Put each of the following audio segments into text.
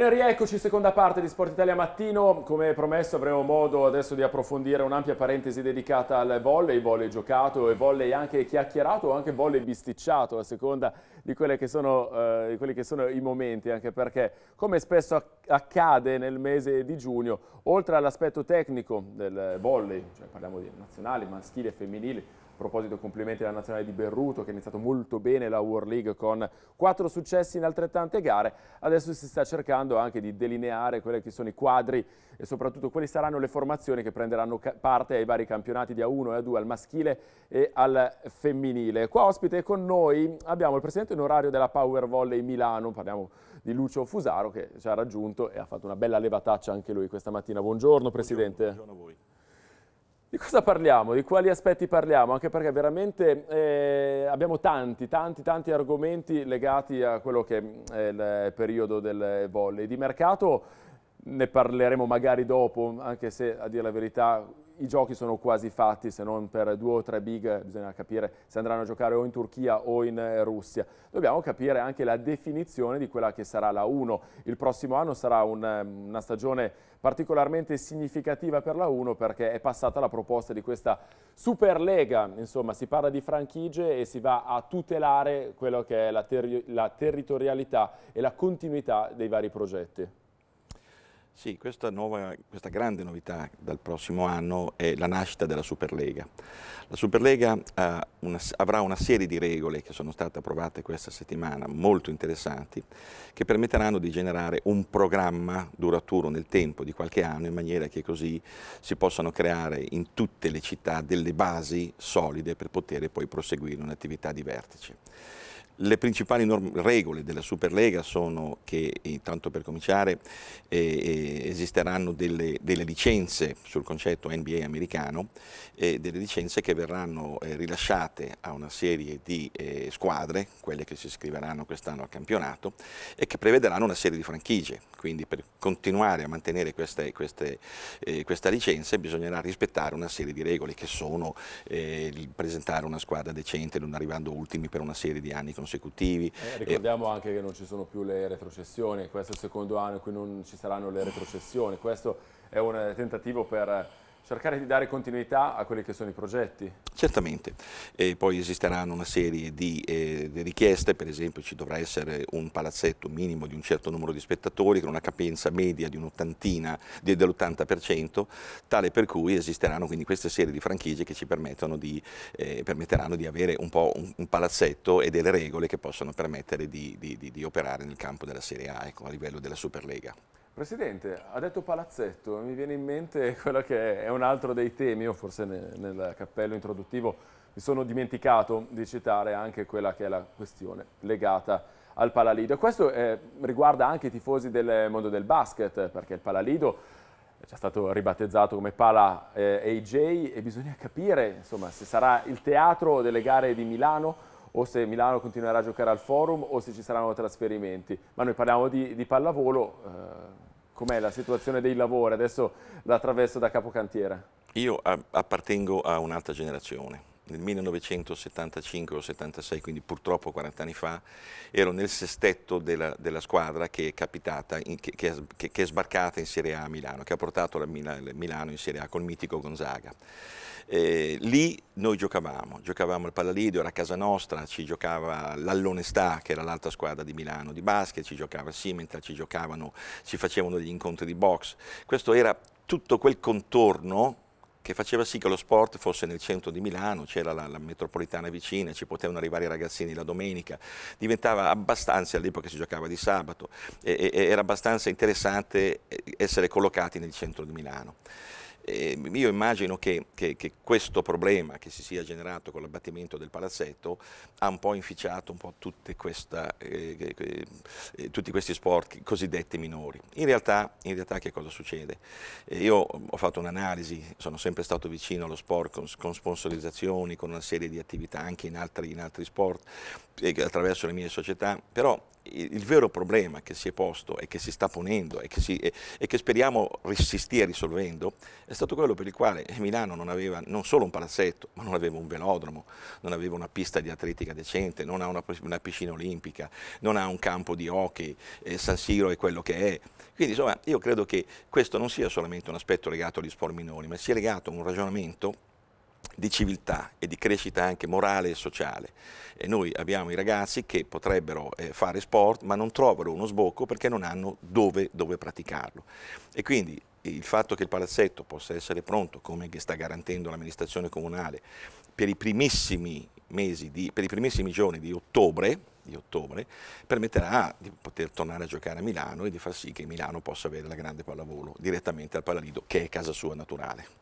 Bene, rieccoci, seconda parte di Sport Italia Mattino. Come promesso avremo modo adesso di approfondire un'ampia parentesi dedicata al volley, volley giocato e volley anche chiacchierato o anche volley bisticciato, a seconda di, che sono, eh, di quelli che sono i momenti, anche perché, come spesso accade nel mese di giugno, oltre all'aspetto tecnico del volley, cioè parliamo di nazionali, maschili e femminili, proposito complimenti alla nazionale di Berruto che ha iniziato molto bene la World League con quattro successi in altrettante gare. Adesso si sta cercando anche di delineare quelli che sono i quadri e soprattutto quali saranno le formazioni che prenderanno parte ai vari campionati di A1 e A2 al maschile e al femminile. Qua ospite con noi abbiamo il presidente onorario della Power Volley Milano, parliamo di Lucio Fusaro che ci ha raggiunto e ha fatto una bella levataccia anche lui questa mattina. Buongiorno Presidente. buongiorno a voi. Di cosa parliamo? Di quali aspetti parliamo? Anche perché veramente eh, abbiamo tanti, tanti, tanti argomenti legati a quello che è il periodo del volley. Di mercato ne parleremo magari dopo, anche se a dire la verità i giochi sono quasi fatti, se non per due o tre big bisogna capire se andranno a giocare o in Turchia o in eh, Russia. Dobbiamo capire anche la definizione di quella che sarà la 1. Il prossimo anno sarà un, ehm, una stagione particolarmente significativa per la 1 perché è passata la proposta di questa Superlega, insomma si parla di franchigie e si va a tutelare quello che è la, terri la territorialità e la continuità dei vari progetti. Sì, questa, nuova, questa, grande novità dal prossimo anno è la nascita della Superlega. La Superlega eh, una, avrà una serie di regole che sono state approvate questa settimana, molto interessanti, che permetteranno di generare un programma duraturo nel tempo di qualche anno in maniera che così si possano creare in tutte le città delle basi solide per poter poi proseguire un'attività di vertice. Le principali regole della Superlega sono che, intanto eh, per cominciare, eh, eh, esisteranno delle, delle, licenze sul concetto NBA americano, eh, delle licenze che verranno eh, rilasciate a una serie di eh, squadre, quelle che si iscriveranno quest'anno al campionato, e che prevederanno una serie di franchigie. Quindi per continuare a mantenere queste, queste, questa licenza bisognerà rispettare una serie di regole che sono presentare una squadra decente, non arrivando ultimi per una serie di anni consecutivi consecutivi. Eh, ricordiamo e... anche che non ci sono più le retrocessioni, questo è il secondo anno in cui non ci saranno le retrocessioni, questo è un tentativo per cercare di dare continuità a quelli che sono i progetti. Certamente, e poi esisteranno una serie di, eh, di, richieste, per esempio ci dovrà essere un palazzetto minimo di un certo numero di spettatori con una capienza media di un'ottantina, dell'80%, tale per cui esisteranno quindi queste serie di franchigie che ci di, eh, permetteranno di avere un po' un, un, palazzetto e delle regole che possono permettere di, di operare nel campo della Serie A, ecco, a livello della Superlega. Presidente, ha detto palazzetto, mi viene in mente quello che è un altro dei temi, o forse nel, nel cappello introduttivo mi sono dimenticato di citare anche quella che è la questione legata al Palalido. Questo eh, riguarda anche i tifosi del mondo del basket, perché il Palalido è già stato ribattezzato come Pala eh, AJ e bisogna capire insomma, se sarà il teatro delle gare di Milano o se Milano continuerà a giocare al Forum o se ci saranno trasferimenti. Ma noi parliamo di, di pallavolo, eh, com'è la situazione dei lavori? Adesso la attraverso da capocantiera. Io appartengo a un'altra generazione. Nel 1975 o 76, quindi purtroppo 40 anni fa, ero nel sestetto della, della squadra che è capitata, in, che, che, che, è sbarcata in Serie A a Milano, che ha portato la Milano in Serie A col mitico Gonzaga. Eh, lì noi giocavamo, giocavamo al Pallalidio, era a casa nostra, ci giocava l'Allonestà che era l'altra squadra di Milano di basket, ci giocava Simmental, ci giocavano, ci facevano degli incontri di box. Questo era tutto quel contorno che faceva sì che lo sport fosse nel centro di Milano, c'era la, la, metropolitana vicina, ci potevano arrivare i ragazzini la domenica, diventava abbastanza, all'epoca si giocava di sabato, e, e, era abbastanza interessante eh, essere collocati nel centro di Milano. Eh, io immagino che, che, che, questo problema che si sia generato con l'abbattimento del palazzetto ha un po' inficiato un po' questa, eh, eh, tutti questi sport cosiddetti minori. In realtà, in realtà che cosa succede? Eh, io ho fatto un'analisi, sono sempre stato vicino allo sport con, con, sponsorizzazioni, con una serie di attività anche in altri, in altri sport, eh, attraverso le mie società, però il vero problema che si è posto e che si sta ponendo e che, si, e, e che speriamo si stia risolvendo è stato quello per il quale Milano non aveva non solo un palazzetto, ma non aveva un velodromo, non aveva una pista di atletica decente, non ha una, una piscina olimpica, non ha un campo di hockey, eh, San Siro è quello che è. Quindi insomma io credo che questo non sia solamente un aspetto legato agli sport minori, ma sia legato a un ragionamento di civiltà e di crescita anche morale e sociale. E noi abbiamo i ragazzi che potrebbero eh, fare sport ma non trovano uno sbocco perché non hanno dove, dove praticarlo. E quindi il fatto che il palazzetto possa essere pronto, come sta garantendo l'amministrazione comunale, per i primissimi mesi, di, per i primissimi giorni di ottobre, di ottobre, permetterà di poter tornare a giocare a Milano e di far sì che Milano possa avere la grande pallavolo direttamente al Palalido, che è casa sua naturale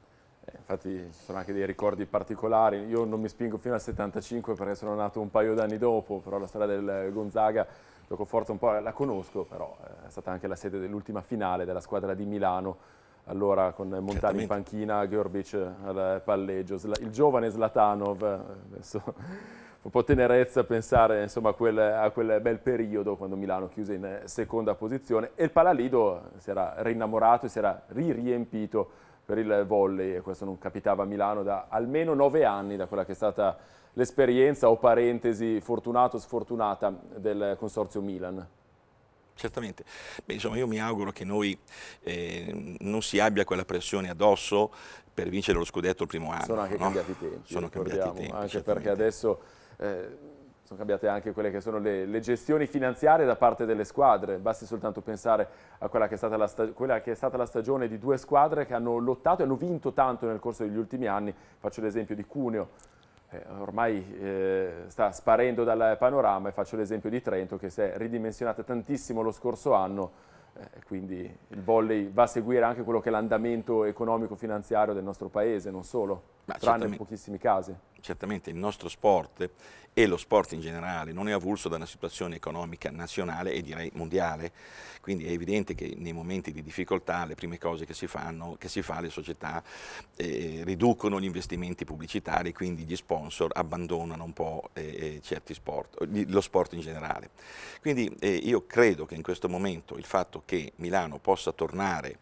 infatti ci sono anche dei ricordi particolari, io non mi spingo fino al 75 perché sono nato un paio d'anni dopo, però la storia del Gonzaga Giocoforza un po' la conosco, però eh, è stata anche la sede dell'ultima finale della squadra di Milano, allora con Montani in panchina, Gheorbic al palleggio, il giovane Zlatanov, eh, adesso un po' tenerezza pensare insomma, a, quel, a, quel, bel periodo quando Milano chiuse in seconda posizione e il Palalido si era rinnamorato e si era ririempito per il volley e questo non capitava a Milano da almeno nove anni da quella che è stata l'esperienza o parentesi fortunata o sfortunata del Consorzio Milan. Certamente, Beh, insomma io mi auguro che noi eh, non si abbia quella pressione addosso per vincere lo scudetto il primo anno. Sono anche no? cambiati i tempi, Sono cambiati i tempi anche perché adesso eh, sono cambiate anche quelle che sono le, le, gestioni finanziarie da parte delle squadre, basti soltanto pensare a quella che, quella che, è stata la stagione di due squadre che hanno lottato e hanno vinto tanto nel corso degli ultimi anni, faccio l'esempio di Cuneo, eh, ormai eh, sta sparendo dal panorama e faccio l'esempio di Trento che si è ridimensionata tantissimo lo scorso anno, eh, quindi il volley va a seguire anche quello che è l'andamento economico-finanziario del nostro paese, non solo, Ma tranne in pochissimi casi certamente il nostro sport e lo sport in generale non è avulso da una situazione economica nazionale e direi mondiale, quindi è evidente che nei momenti di difficoltà le prime cose che si fanno, che si fa, le società eh, riducono gli investimenti pubblicitari, quindi gli sponsor abbandonano un po' eh, eh certi sport, lo sport in generale. Quindi eh, io credo che in questo momento il fatto che Milano possa tornare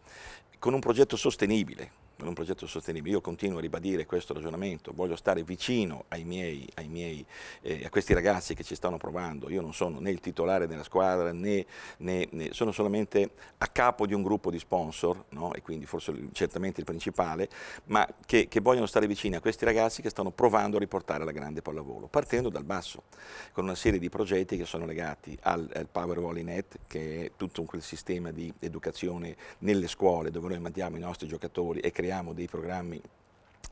con un progetto sostenibile, per un progetto sostenibile. Io continuo a ribadire questo ragionamento, voglio stare vicino ai miei, ai miei eh, a questi ragazzi che ci stanno provando. Io non sono né il titolare della squadra, né, né, né sono solamente a capo di un gruppo di sponsor, no? e quindi forse certamente il principale, ma che, che, vogliono stare vicini a questi ragazzi che stanno provando a riportare la grande pallavolo, partendo dal basso, con una serie di progetti che sono legati al, al Power Volley Net, che è tutto quel sistema di educazione nelle scuole dove noi mandiamo i nostri giocatori e creiamo prepariamo dei programmi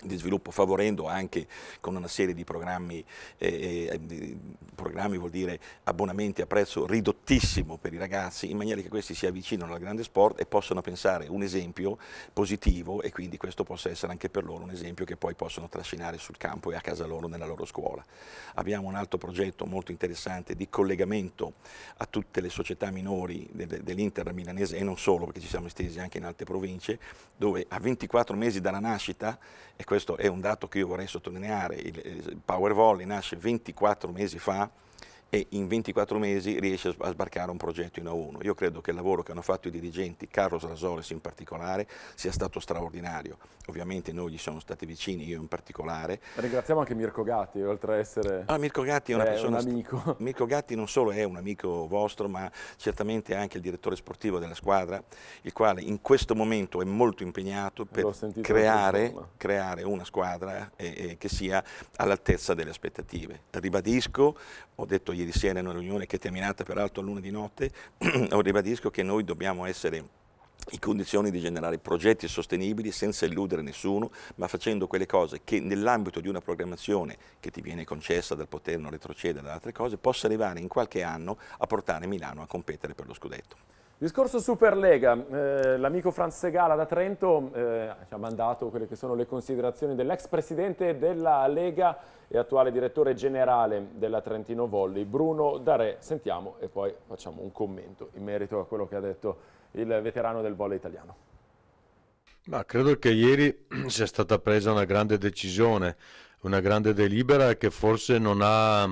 di sviluppo favorendo anche con una serie di programmi, eh, eh, di programmi vuol dire abbonamenti a prezzo ridottissimo per i ragazzi in maniera che questi si avvicinano al grande sport e possano pensare un esempio positivo e quindi questo possa essere anche per loro un esempio che poi possono trascinare sul campo e a casa loro nella loro scuola. Abbiamo un altro progetto molto interessante di collegamento a tutte le società minori dell'Inter milanese e non solo perché ci siamo estesi anche in altre province dove a 24 mesi dalla nascita questo è un dato che io vorrei sottolineare, il, il Power Volley nasce 24 mesi fa, e in 24 mesi riesce a sbarcare un progetto in A1. Io credo che il lavoro che hanno fatto i dirigenti, Carlos Rasoles in particolare, sia stato straordinario. Ovviamente noi gli siamo stati vicini, io in particolare. Ringraziamo anche Mirko Gatti, oltre a essere ah, Mirko Gatti è una eh, persona, un amico. Mirko Gatti non solo è un amico vostro, ma certamente anche il direttore sportivo della squadra, il quale in questo momento è molto impegnato per creare, creare, una squadra eh, eh, che sia all'altezza delle aspettative. Ribadisco, ho detto ieri, ieri sera in una riunione che è terminata peraltro a luna di notte, ribadisco che noi dobbiamo essere in condizioni di generare progetti sostenibili senza illudere nessuno, ma facendo quelle cose che nell'ambito di una programmazione che ti viene concessa dal poter non retrocedere ad altre cose, possa arrivare in qualche anno a portare Milano a competere per lo scudetto. Discorso Superlega, eh, l'amico Franz Segala da Trento eh, ci ha mandato quelle che sono le considerazioni dell'ex presidente della Lega e attuale direttore generale della Trentino Volley, Bruno Dare. Sentiamo e poi facciamo un commento in merito a quello che ha detto il veterano del volley italiano. Ma credo che ieri sia stata presa una grande decisione, una grande delibera che forse non ha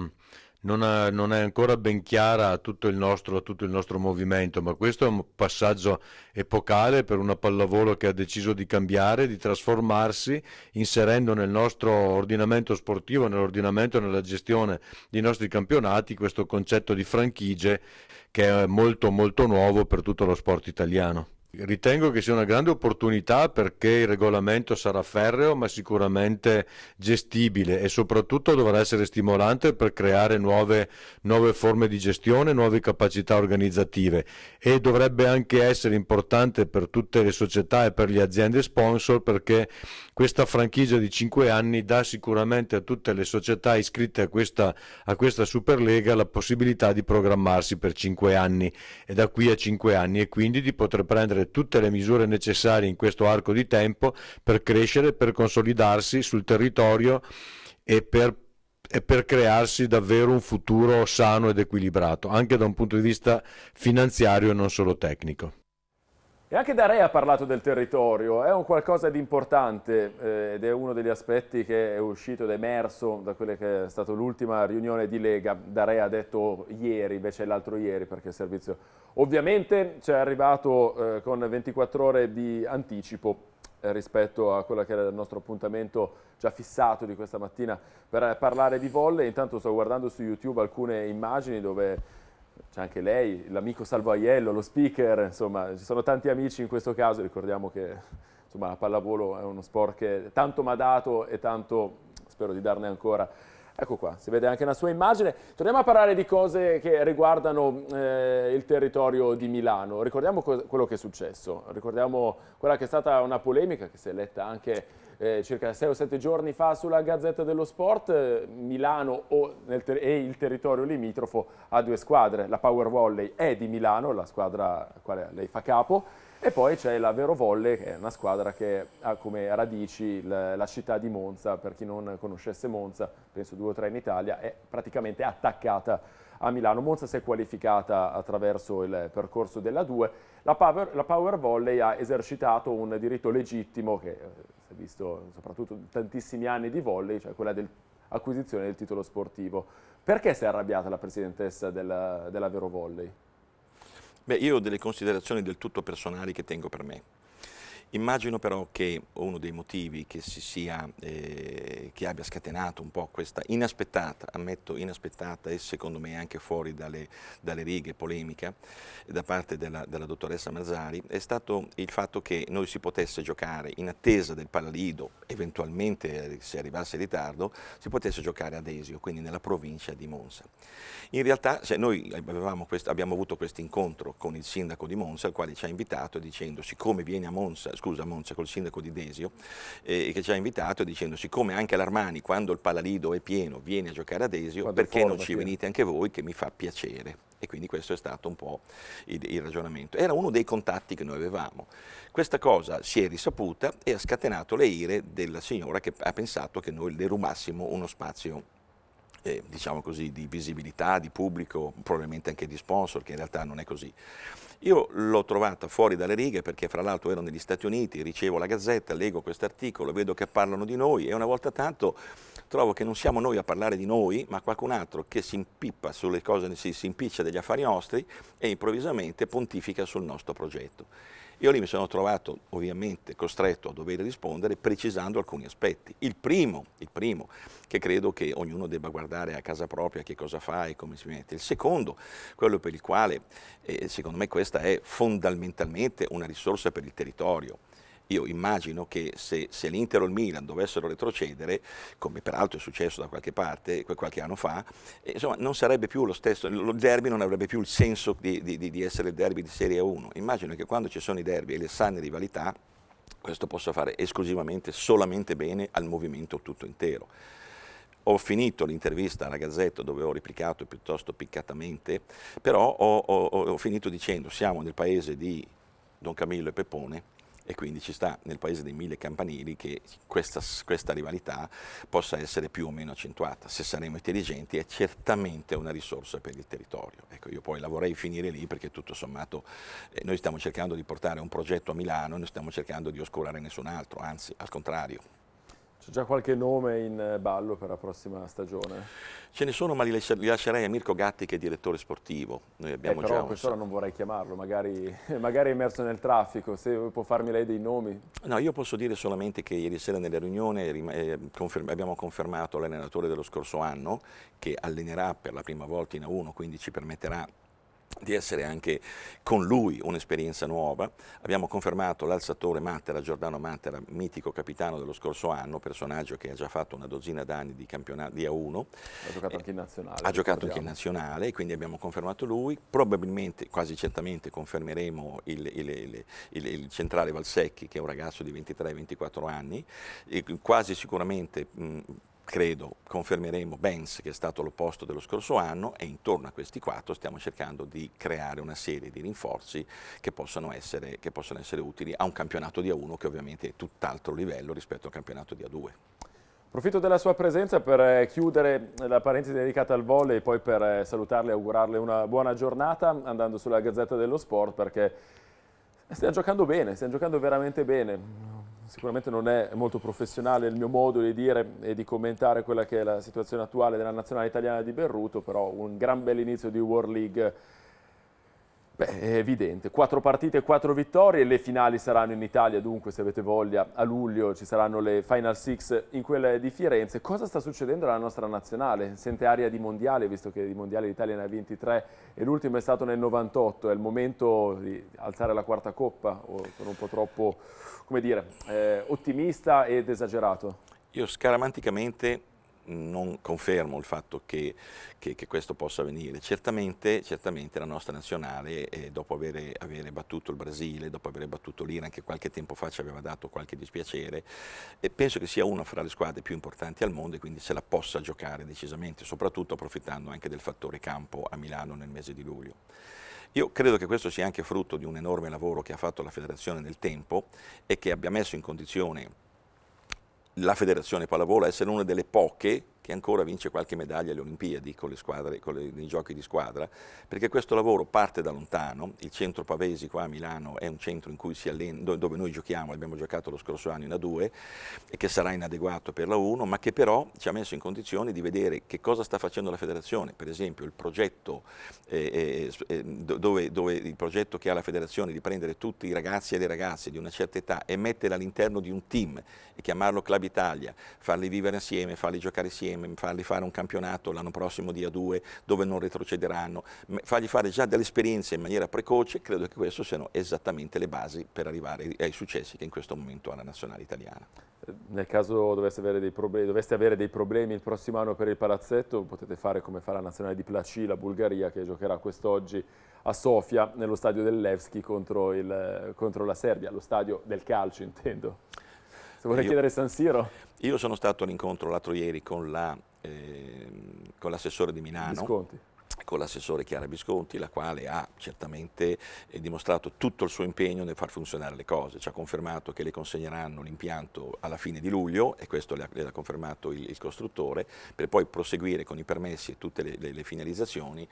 non, ha, non, è ancora ben chiara a tutto, il nostro, a tutto il nostro movimento, ma questo è un passaggio epocale per una pallavolo che ha deciso di cambiare, di trasformarsi, inserendo nel nostro ordinamento sportivo, nell'ordinamento e nella gestione dei nostri campionati questo concetto di franchigie che è molto molto nuovo per tutto lo sport italiano. Ritengo che sia una grande opportunità perché il regolamento sarà ferreo ma sicuramente gestibile e soprattutto dovrà essere stimolante per creare nuove, nuove, forme di gestione, nuove capacità organizzative e dovrebbe anche essere importante per tutte le società e per le aziende sponsor perché questa franchigia di 5 anni dà sicuramente a tutte le società iscritte a questa, a questa Superlega la possibilità di programmarsi per 5 anni e da qui a 5 anni e quindi di poter prendere prendere tutte le misure necessarie in questo arco di tempo per crescere, per consolidarsi sul territorio e per e per crearsi davvero un futuro sano ed equilibrato, anche da un punto di vista finanziario e non solo tecnico. E anche Darei ha parlato del territorio, è un qualcosa di importante eh, ed è uno degli aspetti che è uscito ed emerso da quella che è stata l'ultima riunione di Lega. Darei ha detto ieri, invece l'altro ieri, perché il servizio ovviamente ci è arrivato eh, con 24 ore di anticipo eh, rispetto a quello che era il nostro appuntamento già fissato di questa mattina per eh, parlare di volle. Intanto sto guardando su YouTube alcune immagini dove c'è anche lei, l'amico Salvo Aiello, lo speaker, insomma, ci sono tanti amici in questo caso, ricordiamo che insomma, la pallavolo è uno sport che tanto mi ha dato e tanto spero di darne ancora. Ecco qua, si vede anche la sua immagine. Torniamo a parlare di cose che riguardano eh, il territorio di Milano. Ricordiamo quello che è successo, ricordiamo quella che è stata una polemica che si è letta anche eh, circa 6 o 7 giorni fa sulla Gazzetta dello Sport, eh, Milano ter- e il territorio limitrofo ha due squadre, la Power Volley è di Milano, la squadra a quale lei fa capo, e poi c'è la Vero Volley, che è una squadra che ha come radici la, la, città di Monza, per chi non conoscesse Monza, penso due o tre in Italia, è praticamente attaccata a Milano. Monza si è qualificata attraverso il percorso della 2. La Power, la Power Volley ha esercitato un diritto legittimo che eh, si è visto soprattutto tantissimi anni di volley, cioè quella dell'acquisizione del titolo sportivo. Perché si è arrabbiata la presidentessa della, della Vero Volley? Beh, io ho delle considerazioni del tutto personali che tengo per me. Immagino però che uno dei motivi che, si sia, eh, che abbia scatenato un po' questa inaspettata, ammetto inaspettata e secondo me anche fuori dalle, dalle righe polemica da parte della, della, dottoressa Marzari, è stato il fatto che noi si potesse giocare in attesa del Palalido, eventualmente eh, se arrivasse in ritardo, si potesse giocare ad Esio, quindi nella provincia di Monza. In realtà noi questo, abbiamo avuto questo incontro con il sindaco di Monza, il quale ci ha invitato dicendo siccome viene a Monza, scusa Moncia, col sindaco di Desio, eh, che ci ha invitato dicendo siccome anche l'Armani quando il Palalido è pieno viene a giocare a Desio, Vado perché non ci venite anche voi che mi fa piacere? E quindi questo è stato un po' il, il ragionamento. Era uno dei contatti che noi avevamo. Questa cosa si è risaputa e ha scatenato le ire della signora che ha pensato che noi le rubassimo uno spazio eh, diciamo così, di visibilità, di pubblico, probabilmente anche di sponsor, che in realtà non è così. Io l'ho trovata fuori dalle righe perché fra l'altro ero negli Stati Uniti, ricevo la gazzetta, leggo questo articolo, vedo che parlano di noi e una volta tanto trovo che non siamo noi a parlare di noi, ma qualcun altro che si impippa sulle cose, si, si impiccia degli affari nostri e improvvisamente pontifica sul nostro progetto. Io lì mi sono trovato ovviamente costretto a dover rispondere precisando alcuni aspetti. Il primo, il primo, che credo che ognuno debba guardare a casa propria che cosa fa e come si mette. Il secondo, quello per il quale eh, secondo me questa è fondamentalmente una risorsa per il territorio io immagino che se, se l'Inter o il Milan dovessero retrocedere, come peraltro è successo da qualche parte qualche anno fa, eh, insomma, non sarebbe più lo stesso, il derby non avrebbe più il senso di, di, di essere il derby di Serie 1. Immagino che quando ci sono i derby e le sane rivalità, questo possa fare esclusivamente, solamente bene al movimento tutto intero. Ho finito l'intervista alla Gazzetta dove ho replicato piuttosto piccatamente, però ho, ho, ho finito dicendo siamo nel paese di Don Camillo e Peppone, e quindi ci sta nel paese dei mille campanili che questa, questa rivalità possa essere più o meno accentuata. Se saremo intelligenti è certamente una risorsa per il territorio. Ecco, io poi la vorrei finire lì perché tutto sommato eh, noi stiamo cercando di portare un progetto a Milano e non stiamo cercando di oscurare nessun altro, anzi al contrario. C'è già qualche nome in eh, ballo per la prossima stagione? Ce ne sono, ma li, lascerei a Mirko Gatti che è direttore sportivo. Noi abbiamo eh, però già a quest'ora un... non vorrei chiamarlo, magari, magari, è immerso nel traffico, se può farmi lei dei nomi. No, io posso dire solamente che ieri sera nella riunione eh, eh conferm abbiamo confermato l'allenatore dello scorso anno che allenerà per la prima volta in A1, quindi ci permetterà di essere anche con lui un'esperienza nuova. Abbiamo confermato l'alzatore Matera, Giordano Matera, mitico capitano dello scorso anno, personaggio che ha già fatto una dozzina d'anni di campionato di A1. Ha giocato anche in nazionale. Ha giocato anche in nazionale, quindi abbiamo confermato lui. Probabilmente, quasi certamente, confermeremo il, il, il, il centrale Valsecchi, che è un ragazzo di 23-24 anni. E quasi sicuramente... Mh, credo confermeremo Benz che è stato l'opposto dello scorso anno e intorno a questi quattro stiamo cercando di creare una serie di rinforzi che possano essere, che possono essere utili a un campionato di A1 che ovviamente è tutt'altro livello rispetto al campionato di A2. Approfitto della sua presenza per eh, chiudere la parentesi dedicata al volley e poi per eh, salutarle e augurarle una buona giornata andando sulla Gazzetta dello Sport perché stiamo giocando bene, stiamo giocando veramente bene sicuramente non è molto professionale il mio modo di dire e di commentare quella che è la situazione attuale della nazionale italiana di Berruto, però un gran bel inizio di World League Beh, è evidente, quattro partite e quattro vittorie, le finali saranno in Italia, dunque se avete voglia a luglio ci saranno le Final Six in quella di Firenze. Cosa sta succedendo alla nostra nazionale? Sente aria di mondiale, visto che di mondiale l'Italia ne ha 23 e l'ultimo è stato nel 98, è il momento di alzare la quarta coppa o sono un po' troppo, come dire, eh, ottimista ed esagerato? Io scaramanticamente non confermo il fatto che, che, che questo possa avvenire. Certamente, certamente la nostra nazionale, eh, dopo aver avere, battuto il Brasile, dopo aver battuto l'Iran, che qualche tempo fa ci aveva dato qualche dispiacere, eh, penso che sia una fra le squadre più importanti al mondo e quindi se la possa giocare decisamente, soprattutto approfittando anche del fattore campo a Milano nel mese di luglio. Io credo che questo sia anche frutto di un enorme lavoro che ha fatto la federazione nel tempo e che abbia messo in condizione la Federazione Pallavolo essere una delle poche che ancora vince qualche medaglia alle Olimpiadi con, le squadre, con le, i giochi di squadra, perché questo lavoro parte da lontano, il centro Pavesi qua a Milano è un centro allena, dove noi giochiamo, abbiamo giocato lo scorso anno in A2 e che sarà inadeguato per la 1, ma che però ci ha messo in condizione di vedere che cosa sta facendo la federazione, per esempio il progetto, eh, eh, eh dove, dove il progetto che ha la federazione di prendere tutti i ragazzi e le ragazze di una certa età e metterli all'interno di un team e chiamarlo Club Italia, farli vivere assieme, farli giocare insieme, fargli fare un campionato l'anno prossimo di A2 dove non retrocederanno, fargli fare già delle esperienze in maniera precoce, credo che queste siano esattamente le basi per arrivare ai successi che in questo momento ha la nazionale italiana. Eh, nel caso doveste avere, problemi, doveste avere dei problemi, il prossimo anno per il palazzetto, potete fare come fa la nazionale di Placi, la Bulgaria, che giocherà quest'oggi a Sofia, nello stadio dell'Evski contro, contro la Serbia, lo stadio del calcio intendo. Se vorrei Io... chiedere San Siro. Io sono stato all'incontro l'altro ieri con ehm, l'assessore la, eh, di Milano. Visconti con l'assessore Chiara Visconti, la quale ha certamente eh, dimostrato tutto il suo impegno nel far funzionare le cose. Ci ha confermato che le consegneranno l'impianto alla fine di luglio, e questo l'ha confermato il, il, costruttore, per poi proseguire con i permessi e tutte le, le, le finalizzazioni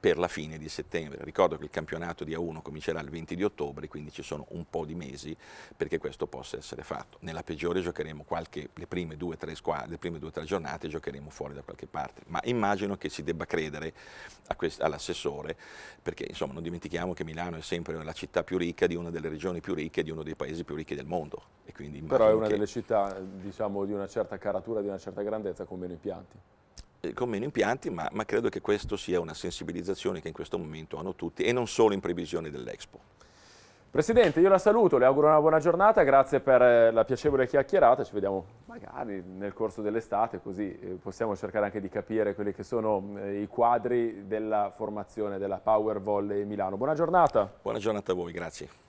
per la fine di settembre. Ricordo che il campionato di A1 comincerà il 20 di ottobre, quindi ci sono un po' di mesi perché questo possa essere fatto. Nella peggiore giocheremo qualche, le prime due o tre giornate giocheremo fuori da qualche parte, ma immagino che si debba credere all'assessore, perché insomma non dimentichiamo che Milano è sempre la città più ricca di una delle regioni più ricche, di uno dei paesi più ricchi del mondo. Però è una delle città diciamo, di una certa caratura, di una certa grandezza con meno impianti eh, con meno impianti, ma, ma credo che questa sia una sensibilizzazione che in questo momento hanno tutti e non solo in previsione dell'Expo. Presidente, io la saluto, le auguro una buona giornata, grazie per eh, la piacevole chiacchierata, ci vediamo magari nel corso dell'estate, così eh, possiamo cercare anche di capire quelli che sono eh, i quadri della formazione della Power Volley Milano. Buona giornata. Buona giornata a voi, grazie.